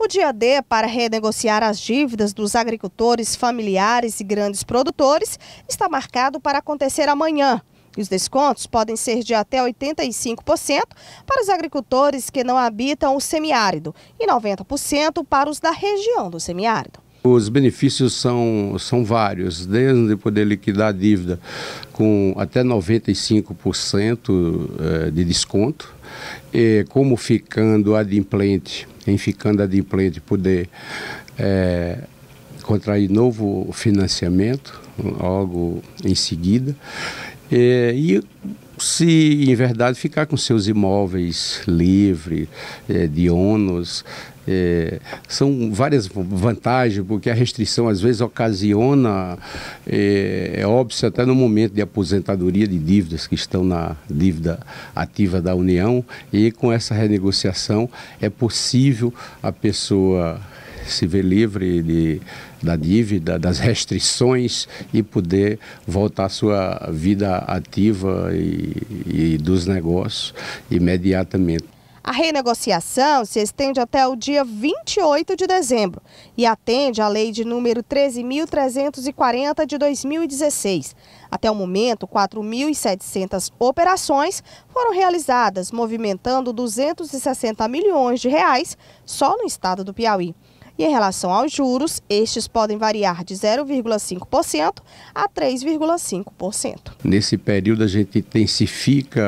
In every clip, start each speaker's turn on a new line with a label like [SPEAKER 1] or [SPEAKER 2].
[SPEAKER 1] O dia D para renegociar as dívidas dos agricultores, familiares e grandes produtores está marcado para acontecer amanhã. E os descontos podem ser de até 85% para os agricultores que não habitam o semiárido e 90% para os da região do semiárido.
[SPEAKER 2] Os benefícios são, são vários, desde poder liquidar a dívida com até 95% eh, de desconto, eh, como ficando adimplente quem ficando adimplente poder é, contrair novo financiamento logo em seguida. É, e se em verdade ficar com seus imóveis livre é, de ônus, é, são várias vantagens, porque a restrição às vezes ocasiona, é, é óbvio, até no momento de aposentadoria de dívidas que estão na dívida ativa da União, e com essa renegociação é possível a pessoa se ver livre de, da dívida, das restrições e poder voltar à sua vida ativa e, e dos negócios imediatamente.
[SPEAKER 1] A renegociação se estende até o dia 28 de dezembro e atende à lei de número 13.340 de 2016. Até o momento, 4.700 operações foram realizadas, movimentando 260 milhões de reais só no estado do Piauí. E em relação aos juros, estes podem variar de 0,5% a 3,5%.
[SPEAKER 2] Nesse período, a gente intensifica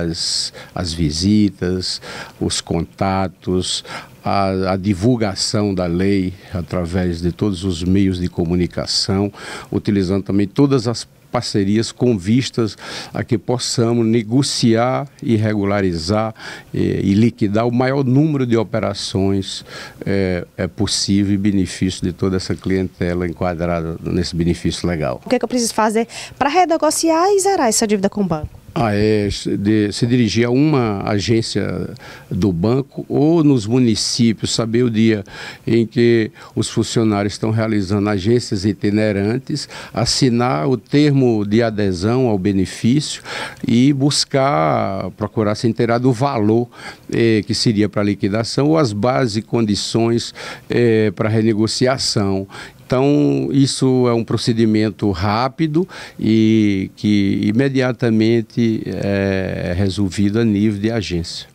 [SPEAKER 2] as, as visitas, os contatos, a, a, divulgação da lei através de todos os meios de comunicação, utilizando também todas as parcerias com vistas a que possamos negociar e regularizar eh, e, liquidar o maior número de operações eh, é possível e benefício de toda essa clientela enquadrada nesse benefício legal.
[SPEAKER 1] O que, é que eu preciso fazer para renegociar e zerar essa dívida com o banco?
[SPEAKER 2] a ah, é, de, se dirigir a uma agência do banco ou nos municípios, saber o dia em que os funcionários estão realizando agências itinerantes, assinar o termo de adesão ao benefício e buscar, procurar se inteirar do valor eh, que seria para liquidação ou as bases e condições eh, para renegociação. Então, isso é um procedimento rápido e que imediatamente eh, é resolvido a nível de agência.